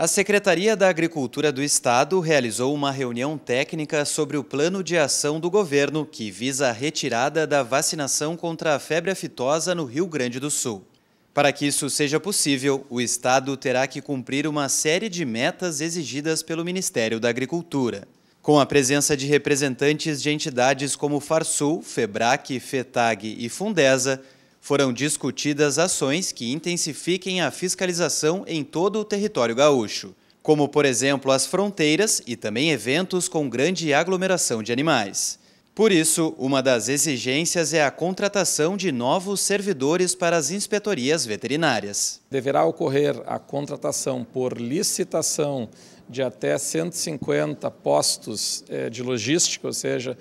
A Secretaria da Agricultura do Estado realizou uma reunião técnica sobre o plano de ação do governo que visa a retirada da vacinação contra a febre aftosa no Rio Grande do Sul. Para que isso seja possível, o Estado terá que cumprir uma série de metas exigidas pelo Ministério da Agricultura. Com a presença de representantes de entidades como Farsul, FEBRAC, FETAG e Fundesa, foram discutidas ações que intensifiquem a fiscalização em todo o território gaúcho, como, por exemplo, as fronteiras e também eventos com grande aglomeração de animais. Por isso, uma das exigências é a contratação de novos servidores para as inspetorias veterinárias. Deverá ocorrer a contratação por licitação de até 150 postos eh, de logística, ou seja,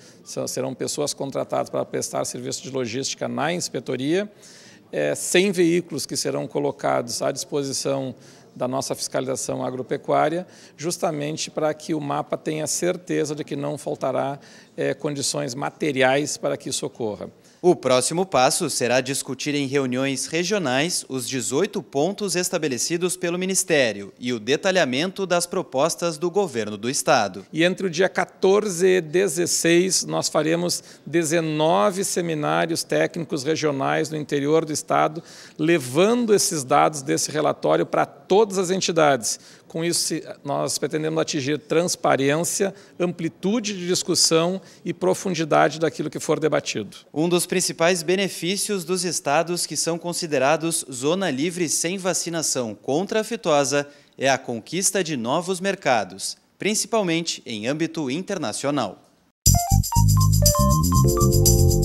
serão pessoas contratadas para prestar serviço de logística na inspetoria, 100 eh, veículos que serão colocados à disposição da nossa fiscalização agropecuária, justamente para que o mapa tenha certeza de que não faltará é, condições materiais para que isso ocorra. O próximo passo será discutir em reuniões regionais os 18 pontos estabelecidos pelo Ministério e o detalhamento das propostas do governo do Estado. E entre o dia 14 e 16, nós faremos 19 seminários técnicos regionais no interior do Estado, levando esses dados desse relatório para toda todas as entidades. Com isso, nós pretendemos atingir transparência, amplitude de discussão e profundidade daquilo que for debatido. Um dos principais benefícios dos estados que são considerados zona livre sem vacinação contra a fitosa é a conquista de novos mercados, principalmente em âmbito internacional. Música